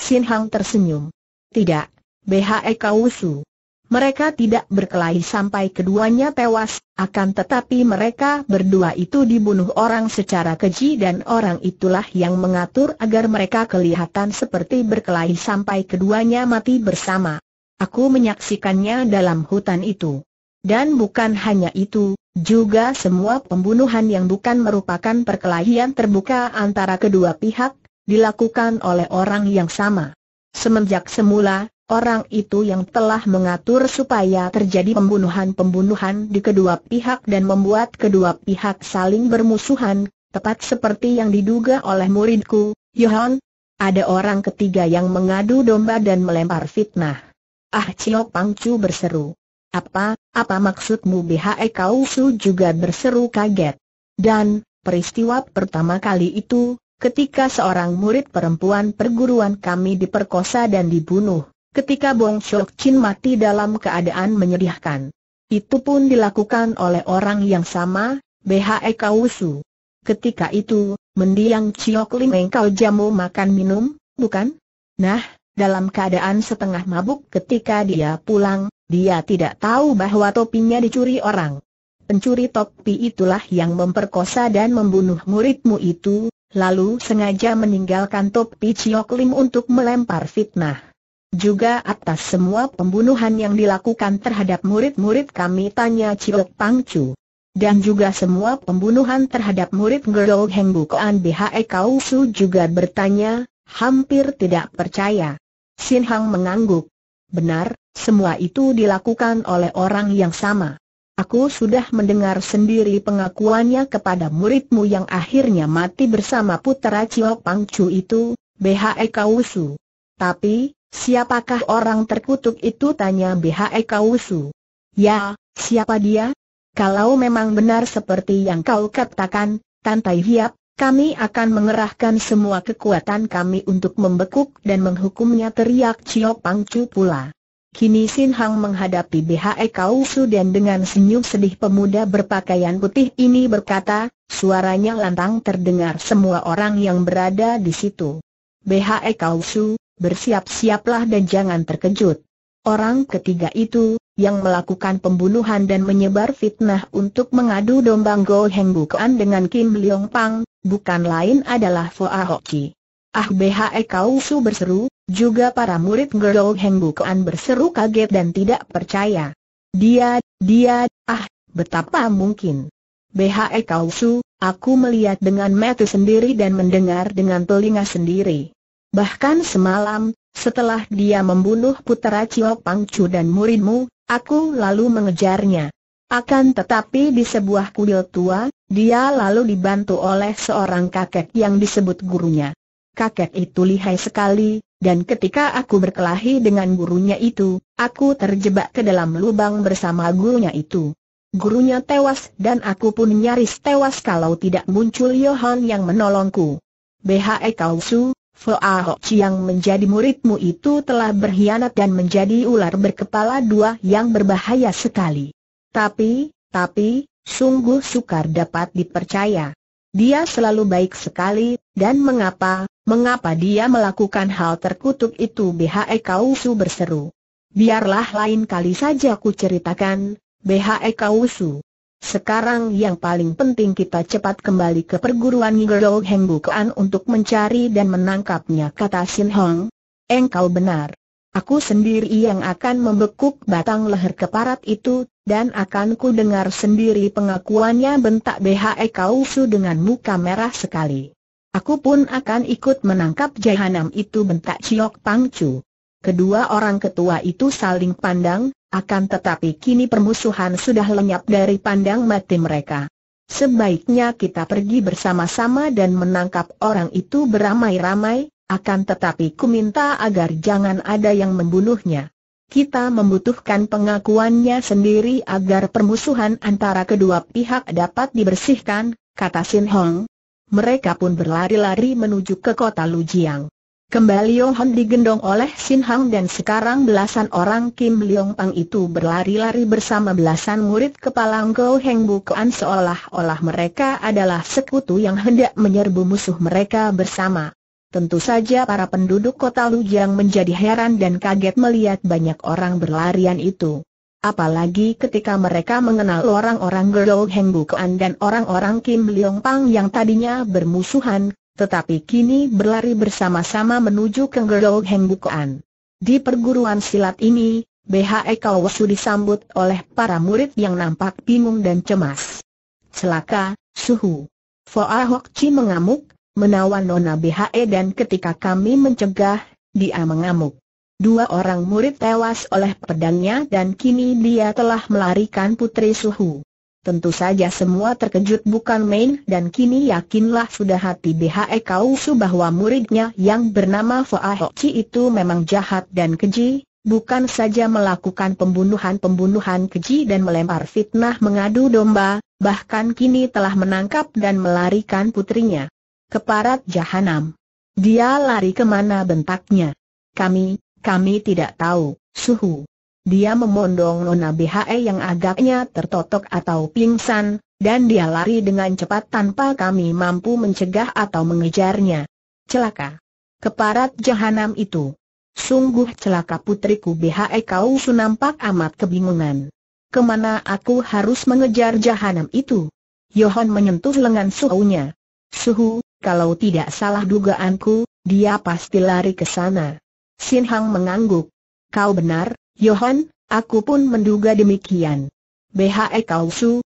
Sin Hang tersenyum. Tidak, BHE Kausu. Mereka tidak berkelahi sampai keduanya tewas, akan tetapi mereka berdua itu dibunuh orang secara keji dan orang itulah yang mengatur agar mereka kelihatan seperti berkelahi sampai keduanya mati bersama. Aku menyaksikannya dalam hutan itu. Dan bukan hanya itu, juga semua pembunuhan yang bukan merupakan perkelahian terbuka antara kedua pihak, dilakukan oleh orang yang sama. Semenjak semula, orang itu yang telah mengatur supaya terjadi pembunuhan-pembunuhan di kedua pihak dan membuat kedua pihak saling bermusuhan, tepat seperti yang diduga oleh muridku, Yohan. Ada orang ketiga yang mengadu domba dan melempar fitnah. Ah Cio Pangcu berseru. Apa, apa maksudmu BHE Kau Su juga berseru kaget. Dan, peristiwa pertama kali itu, ketika seorang murid perempuan perguruan kami diperkosa dan dibunuh, ketika Bong Chok Chin mati dalam keadaan menyedihkan. Itu pun dilakukan oleh orang yang sama, BHE Kau Su. Ketika itu, mendiang Chiok Lim engkau jamu makan minum, bukan? Nah, dalam keadaan setengah mabuk ketika dia pulang, dia tidak tahu bahwa topinya dicuri orang. Pencuri topi itulah yang memperkosa dan membunuh muridmu itu, lalu sengaja meninggalkan topi Ciok Lim untuk melempar fitnah. Juga atas semua pembunuhan yang dilakukan terhadap murid-murid kami tanya Ciok Pangcu. Dan juga semua pembunuhan terhadap murid Gerol Heng Bukoan BHE Kausu juga bertanya, hampir tidak percaya. Sin Hang mengangguk. Benar, semua itu dilakukan oleh orang yang sama. Aku sudah mendengar sendiri pengakuannya kepada muridmu yang akhirnya mati bersama putera Ciok Pangcu itu, BHE Kausu. Tapi, siapakah orang terkutuk itu tanya BHE Kausu. Ya, siapa dia? Kalau memang benar seperti yang kau katakan, Tantai Hiap, kami akan mengerahkan semua kekuatan kami untuk membekuk dan menghukumnya teriak Cio Chu pula. Kini Sin Hang menghadapi BHE Kausu dan dengan senyum sedih pemuda berpakaian putih ini berkata, suaranya lantang terdengar semua orang yang berada di situ. BHE Kausu, bersiap-siaplah dan jangan terkejut. Orang ketiga itu, yang melakukan pembunuhan dan menyebar fitnah untuk mengadu domba Go Heng Bukuan dengan Kim Leong Pang, bukan lain adalah Foa Hoki. Ah BHE Kausu berseru, juga para murid Gerou Heng berseru kaget dan tidak percaya. Dia, dia, ah, betapa mungkin. BHE Kausu, aku melihat dengan mata sendiri dan mendengar dengan telinga sendiri. Bahkan semalam, setelah dia membunuh putera Ciok Pangcu dan muridmu, aku lalu mengejarnya. Akan tetapi di sebuah kuil tua, dia lalu dibantu oleh seorang kakek yang disebut gurunya. Kakek itu lihai sekali, dan ketika aku berkelahi dengan gurunya itu, aku terjebak ke dalam lubang bersama gurunya itu. Gurunya tewas dan aku pun nyaris tewas kalau tidak muncul Yohan yang menolongku. BHE Kausu, Foa yang menjadi muridmu itu telah berkhianat dan menjadi ular berkepala dua yang berbahaya sekali. Tapi, tapi, sungguh sukar dapat dipercaya. Dia selalu baik sekali, dan mengapa, mengapa dia melakukan hal terkutuk itu BHE Kausu berseru. Biarlah lain kali saja ku ceritakan, BHE Kausu. Sekarang yang paling penting kita cepat kembali ke perguruan Gerdo Hengbukuan untuk mencari dan menangkapnya kata Sin Hong. Engkau benar. Aku sendiri yang akan membekuk batang leher keparat itu, dan akan ku dengar sendiri pengakuannya bentak BHE Kausu dengan muka merah sekali. Aku pun akan ikut menangkap jahanam itu bentak Ciok Pangcu. Kedua orang ketua itu saling pandang, akan tetapi kini permusuhan sudah lenyap dari pandang mati mereka. Sebaiknya kita pergi bersama-sama dan menangkap orang itu beramai-ramai, akan tetapi ku minta agar jangan ada yang membunuhnya. Kita membutuhkan pengakuannya sendiri agar permusuhan antara kedua pihak dapat dibersihkan, kata Sin Hong. Mereka pun berlari-lari menuju ke kota Lujiang. Kembali Hong digendong oleh Sin Hong dan sekarang belasan orang Kim Leong Pang itu berlari-lari bersama belasan murid kepala Go Heng Bukuan seolah-olah mereka adalah sekutu yang hendak menyerbu musuh mereka bersama. Tentu saja para penduduk kota Lujang menjadi heran dan kaget melihat banyak orang berlarian itu. Apalagi ketika mereka mengenal orang-orang Gerlo Heng Bukuan dan orang-orang Kim Leong Pang yang tadinya bermusuhan, tetapi kini berlari bersama-sama menuju ke Gerlo Heng Bukuan. Di perguruan silat ini, BHE Kawasu disambut oleh para murid yang nampak bingung dan cemas. Celaka, suhu. Foa Hok Chi mengamuk, menawan Nona BHE dan ketika kami mencegah, dia mengamuk. Dua orang murid tewas oleh pedangnya dan kini dia telah melarikan Putri Suhu. Tentu saja semua terkejut bukan main dan kini yakinlah sudah hati BHE Kausu bahwa muridnya yang bernama Foa Hoci itu memang jahat dan keji, bukan saja melakukan pembunuhan-pembunuhan keji dan melempar fitnah mengadu domba, bahkan kini telah menangkap dan melarikan putrinya. Keparat jahanam. Dia lari kemana bentaknya? Kami, kami tidak tahu, suhu. Dia memondong Nona BHE yang agaknya tertotok atau pingsan, dan dia lari dengan cepat tanpa kami mampu mencegah atau mengejarnya. Celaka. Keparat jahanam itu. Sungguh celaka putriku BHE kau sunampak amat kebingungan. Kemana aku harus mengejar jahanam itu? Yohan menyentuh lengan suhunya. Suhu, kalau tidak salah dugaanku, dia pasti lari ke sana. Sin Hang mengangguk. Kau benar, Johan, aku pun menduga demikian. BHE Kau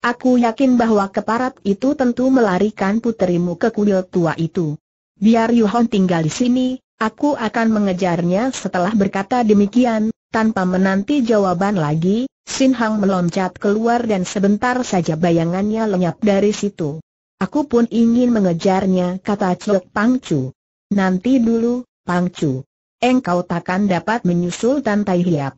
aku yakin bahwa keparat itu tentu melarikan puterimu ke kuil tua itu. Biar Yohan tinggal di sini, aku akan mengejarnya setelah berkata demikian, tanpa menanti jawaban lagi, Sin Hang meloncat keluar dan sebentar saja bayangannya lenyap dari situ. Aku pun ingin mengejarnya kata Ciok Pangcu. Nanti dulu, Pangcu. Engkau takkan dapat menyusul Tantai Hiap.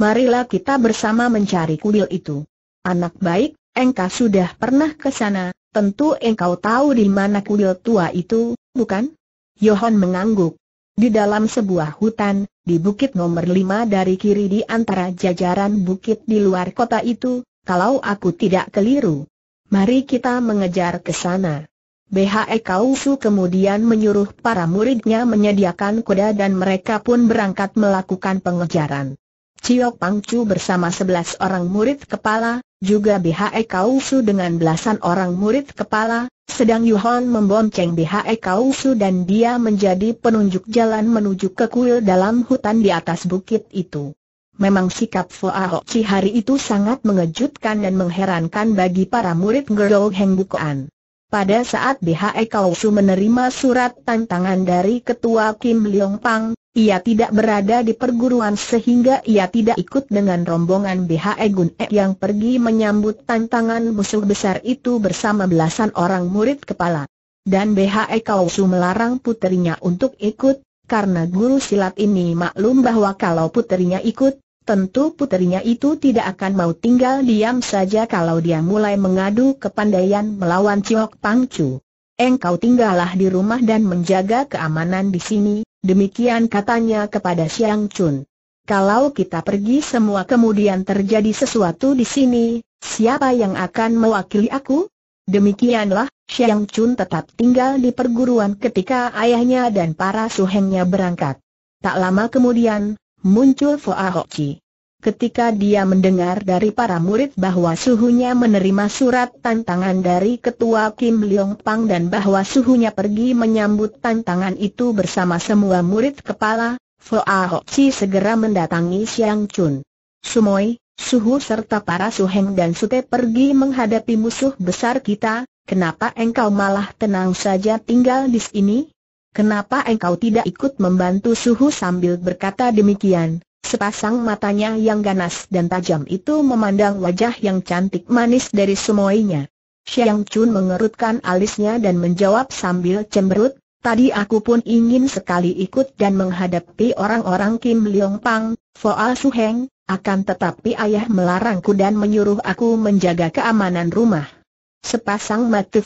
Marilah kita bersama mencari kuil itu. Anak baik, engkau sudah pernah ke sana, tentu engkau tahu di mana kuil tua itu, bukan? Yohan mengangguk. Di dalam sebuah hutan, di bukit nomor lima dari kiri di antara jajaran bukit di luar kota itu, kalau aku tidak keliru. Mari kita mengejar ke sana. BHE Kausu kemudian menyuruh para muridnya menyediakan kuda dan mereka pun berangkat melakukan pengejaran. Ciok Pangcu bersama sebelas orang murid kepala, juga BHE Kausu dengan belasan orang murid kepala, sedang Yuhon membonceng BHE Kausu dan dia menjadi penunjuk jalan menuju ke kuil dalam hutan di atas bukit itu. Memang sikap Foa Chi hari itu sangat mengejutkan dan mengherankan bagi para murid Ngero Heng Bukoan. Pada saat BHE Kau Su menerima surat tantangan dari Ketua Kim Leong Pang, ia tidak berada di perguruan sehingga ia tidak ikut dengan rombongan BHE Gun E yang pergi menyambut tantangan musuh besar itu bersama belasan orang murid kepala. Dan BHE Kau Su melarang putrinya untuk ikut, karena guru silat ini maklum bahwa kalau putrinya ikut, tentu puterinya itu tidak akan mau tinggal diam saja kalau dia mulai mengadu kepandaian melawan Ciok Pangcu. Engkau tinggallah di rumah dan menjaga keamanan di sini, demikian katanya kepada Siang Chun. Kalau kita pergi semua kemudian terjadi sesuatu di sini, siapa yang akan mewakili aku? Demikianlah, Siang Chun tetap tinggal di perguruan ketika ayahnya dan para suhengnya berangkat. Tak lama kemudian, muncul Foa Hoki. Ketika dia mendengar dari para murid bahwa suhunya menerima surat tantangan dari ketua Kim Leong Pang dan bahwa suhunya pergi menyambut tantangan itu bersama semua murid kepala, Foa Hoki segera mendatangi Siang Chun. Sumoi, Suhu serta para suheng dan sute pergi menghadapi musuh besar kita, kenapa engkau malah tenang saja tinggal di sini? Kenapa engkau tidak ikut membantu suhu sambil berkata demikian? Sepasang matanya yang ganas dan tajam itu memandang wajah yang cantik manis dari semuanya. Xiang Chun mengerutkan alisnya dan menjawab sambil cemberut, Tadi aku pun ingin sekali ikut dan menghadapi orang-orang Kim Leong Pang, Foa Su Heng, akan tetapi ayah melarangku dan menyuruh aku menjaga keamanan rumah. Sepasang mata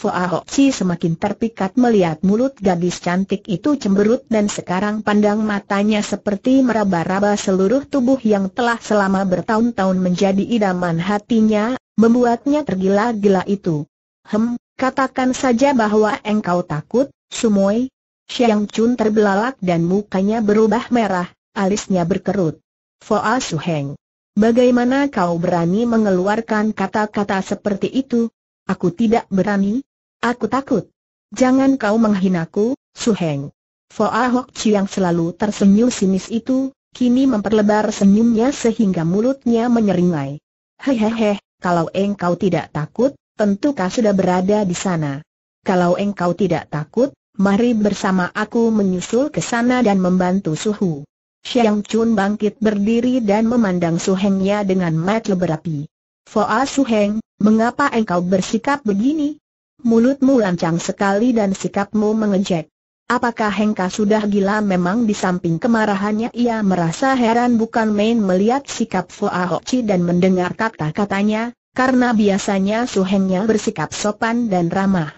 si semakin terpikat melihat mulut gadis cantik itu cemberut dan sekarang pandang matanya seperti meraba-raba seluruh tubuh yang telah selama bertahun-tahun menjadi idaman hatinya, membuatnya tergila-gila itu. Hem, katakan saja bahwa engkau takut, Sumoy. Xiang Chun terbelalak dan mukanya berubah merah, alisnya berkerut. Foa Suheng. Bagaimana kau berani mengeluarkan kata-kata seperti itu? Aku tidak berani. Aku takut. Jangan kau menghinaku, Suheng. Foa Hok yang selalu tersenyum sinis itu, kini memperlebar senyumnya sehingga mulutnya menyeringai. Hehehe, kalau engkau tidak takut, tentu kau sudah berada di sana. Kalau engkau tidak takut, mari bersama aku menyusul ke sana dan membantu Suhu. Xiang Chun bangkit berdiri dan memandang Su Hengnya dengan mata berapi. Foa Suheng, mengapa engkau bersikap begini? Mulutmu lancang sekali dan sikapmu mengejek. Apakah Hengka sudah gila memang di samping kemarahannya ia merasa heran bukan main melihat sikap Foa Hoci dan mendengar kata-katanya, karena biasanya Suhengnya bersikap sopan dan ramah.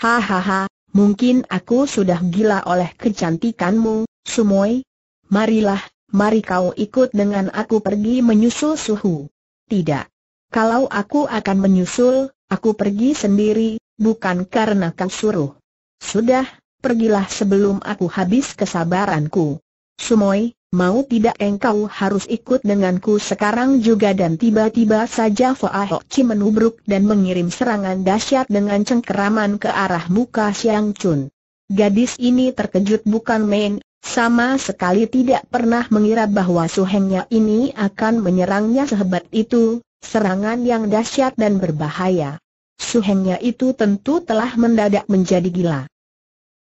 Hahaha, mungkin aku sudah gila oleh kecantikanmu, Sumoy. Marilah, mari kau ikut dengan aku pergi menyusul Suhu. Tidak. Kalau aku akan menyusul, aku pergi sendiri, bukan karena kau suruh. Sudah, pergilah sebelum aku habis kesabaranku. Sumoy, mau tidak engkau harus ikut denganku sekarang juga dan tiba-tiba saja Foa Ho Chi menubruk dan mengirim serangan dahsyat dengan cengkeraman ke arah muka Siang Chun. Gadis ini terkejut bukan main, sama sekali tidak pernah mengira bahwa suhengnya ini akan menyerangnya sehebat itu, serangan yang dahsyat dan berbahaya. Suhengnya itu tentu telah mendadak menjadi gila.